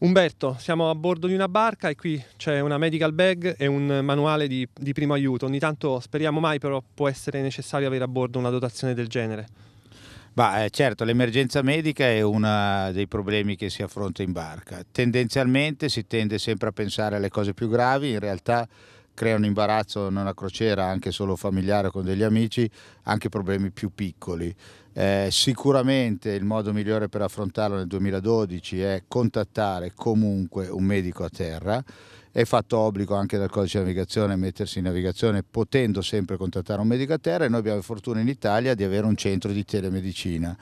Umberto, siamo a bordo di una barca e qui c'è una medical bag e un manuale di, di, primo aiuto. Ogni tanto speriamo mai, però può essere necessario avere a bordo una dotazione del genere. Beh, certo, l'emergenza medica è uno dei problemi che si affronta in barca. Tendenzialmente si tende sempre a pensare alle cose più gravi, in realtà crea un imbarazzo in una crociera anche solo familiare con degli amici anche problemi più piccoli. Eh, sicuramente il modo migliore per affrontarlo nel 2012 è contattare comunque un medico a terra. È fatto obbligo anche dal codice di navigazione mettersi in navigazione potendo sempre contattare un medico a terra e noi abbiamo fortuna in Italia di avere un centro di telemedicina.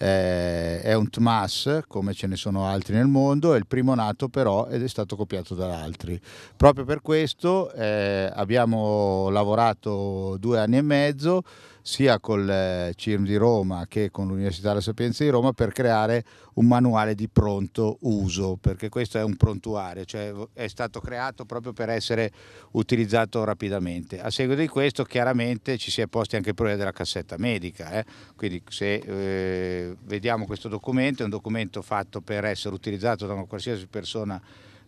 Eh, è un TMAS come ce ne sono altri nel mondo, è il primo nato però ed è stato copiato da altri. Proprio per questo eh, abbiamo lavorato due anni e mezzo sia con il eh, CIRM di Roma che con l'Università della Sapienza di Roma per creare un manuale di pronto uso, perché questo è un prontuario, cioè è stato creato proprio per essere utilizzato rapidamente. A seguito di questo chiaramente ci si è posti anche il problema della cassetta medica, eh? quindi se eh, vediamo questo documento è un documento fatto per essere utilizzato da una qualsiasi persona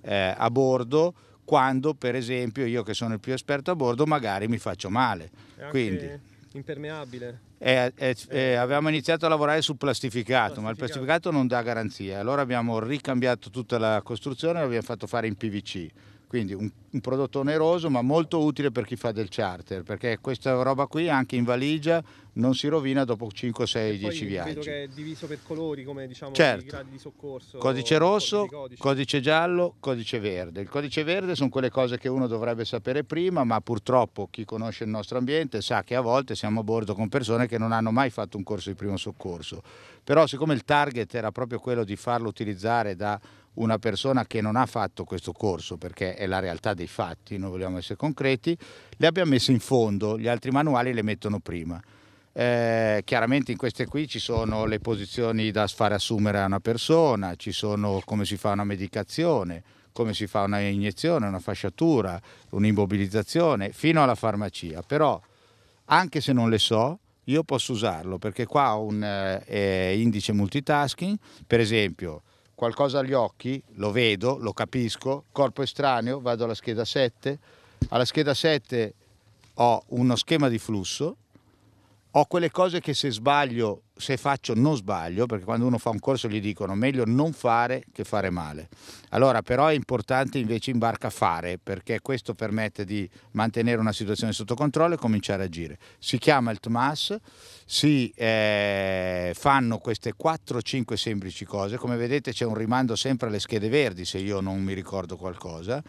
eh, a bordo, quando per esempio io che sono il più esperto a bordo magari mi faccio male. Quindi Impermeabile. Eh, eh, eh, avevamo iniziato a lavorare sul plastificato, plastificato, ma il plastificato non dà garanzia. Allora abbiamo ricambiato tutta la costruzione e l'abbiamo fatto fare in PVC quindi un, un, prodotto oneroso ma molto utile per chi fa del charter, perché questa roba qui anche in valigia non si rovina dopo 5, 6, 10 viaggi. Vedo che è diviso per colori, come diciamo certo. i gradi di soccorso. Codice rosso, codice. codice giallo, codice verde. Il codice verde sono quelle cose che uno dovrebbe sapere prima, ma purtroppo chi conosce il nostro ambiente sa che a volte siamo a bordo con persone che non hanno mai fatto un corso di primo soccorso. Però siccome il target era proprio quello di farlo utilizzare da una persona che non ha fatto questo corso, perché è la realtà dei fatti, noi vogliamo essere concreti, le abbiamo messe in fondo, gli altri manuali le mettono prima. Eh, chiaramente in queste qui ci sono le posizioni da fare assumere a una persona, ci sono come si fa una medicazione, come si fa una iniezione, una fasciatura, un'immobilizzazione, fino alla farmacia. Però, anche se non le so, io posso usarlo perché qua ho un eh, eh indice multitasking, per esempio qualcosa agli occhi, lo vedo, lo capisco, corpo estraneo, vado alla scheda 7, alla scheda 7 ho uno schema di flusso ho quelle cose che se sbaglio, se faccio non sbaglio, perché quando uno fa un corso gli dicono meglio non fare che fare male. Allora però è importante invece in barca fare, perché questo permette di mantenere una situazione sotto controllo e cominciare a agire. Si chiama il TMAS, si eh, fanno queste 4-5 semplici cose, come vedete c'è un rimando sempre alle schede verdi se io non mi ricordo qualcosa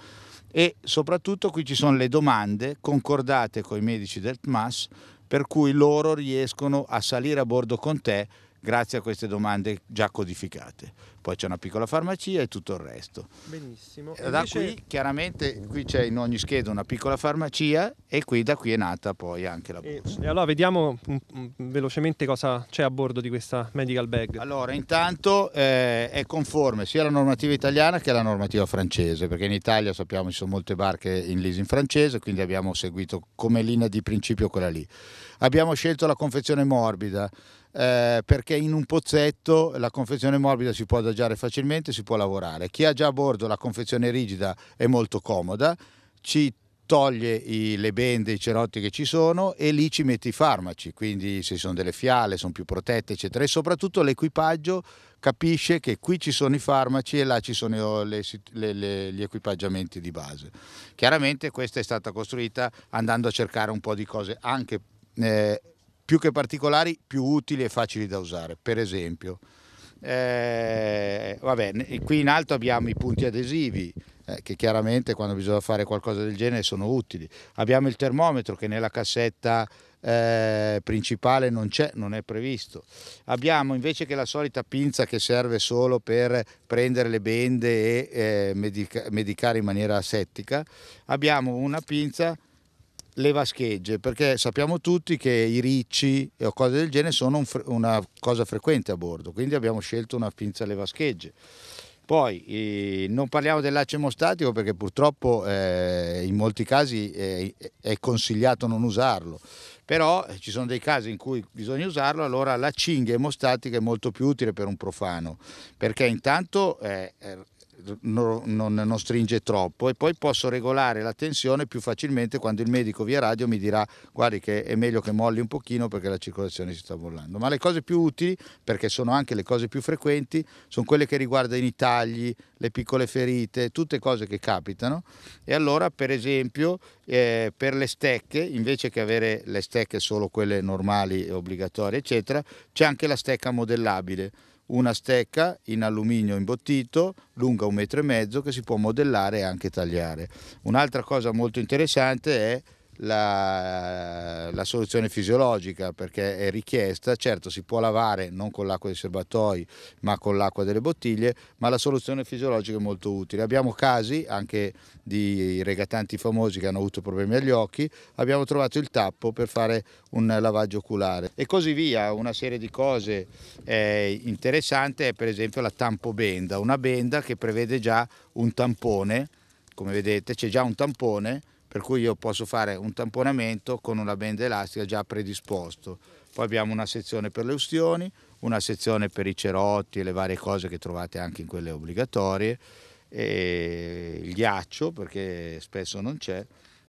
e soprattutto qui ci sono le domande concordate con i medici del TMAS per cui loro riescono a salire a bordo con te grazie a queste domande già codificate. Poi c'è una piccola farmacia e tutto il resto. Benissimo. Da invece... qui chiaramente qui c'è in ogni scheda una piccola farmacia e qui da qui è nata poi anche la borsa. E, e allora vediamo um, velocemente cosa c'è a bordo di questa medical bag. Allora intanto eh, è conforme sia alla normativa italiana che alla normativa francese perché in Italia sappiamo ci sono molte barche in leasing francese quindi abbiamo seguito come linea di principio quella lì. Abbiamo scelto la confezione morbida eh, perché in un pozzetto la confezione morbida si può adagiare facilmente, si può lavorare. Chi ha già a bordo la confezione rigida è molto comoda, ci toglie i, le bende, i cerotti che ci sono e lì ci mette i farmaci, quindi se sono delle fiale sono più protette eccetera e soprattutto l'equipaggio capisce che qui ci sono i farmaci e là ci sono le, le, le, gli equipaggiamenti di base. Chiaramente questa è stata costruita andando a cercare un po' di cose anche eh, più che particolari, più utili e facili da usare. Per esempio, eh, vabbè, qui in alto abbiamo i punti adesivi eh, che chiaramente quando bisogna fare qualcosa del genere sono utili. Abbiamo il termometro che nella cassetta eh, principale non c'è, non è previsto. Abbiamo invece che la solita pinza che serve solo per prendere le bende e eh, medica medicare in maniera asettica, abbiamo una pinza le vaschegge, perché sappiamo tutti che i ricci o cose del genere sono un una cosa frequente a bordo, quindi abbiamo scelto una pinza alle vaschegge. Poi eh, non parliamo del laccio emostatico perché purtroppo eh, in molti casi eh, è consigliato non usarlo, però eh, ci sono dei casi in cui bisogna usarlo, allora la cinghia emostatica è molto più utile per un profano, perché intanto eh, eh, non, non stringe troppo e poi posso regolare la tensione più facilmente quando il medico via radio mi dirà guardi che è meglio che molli un pochino perché la circolazione si sta bollando. Ma le cose più utili, perché sono anche le cose più frequenti, sono quelle che riguardano i tagli, le piccole ferite, tutte cose che capitano e allora per esempio eh, per le stecche, invece che avere le stecche solo quelle normali e obbligatorie eccetera, c'è anche la stecca modellabile una stecca in alluminio imbottito lunga un metro e mezzo che si può modellare e anche tagliare. Un'altra cosa molto interessante è la, la, soluzione fisiologica perché è richiesta, certo si può lavare non con l'acqua dei serbatoi ma con l'acqua delle bottiglie, ma la soluzione fisiologica è molto utile. Abbiamo casi anche di regatanti famosi che hanno avuto problemi agli occhi, abbiamo trovato il tappo per fare un lavaggio oculare e così via, una serie di cose eh, interessante è per esempio la tampo benda, una benda che prevede già un tampone, come vedete c'è già un tampone per cui io posso fare un tamponamento con una benda elastica già predisposto. Poi abbiamo una sezione per le ustioni, una sezione per i cerotti e le varie cose che trovate anche in quelle obbligatorie, e il ghiaccio perché spesso non c'è.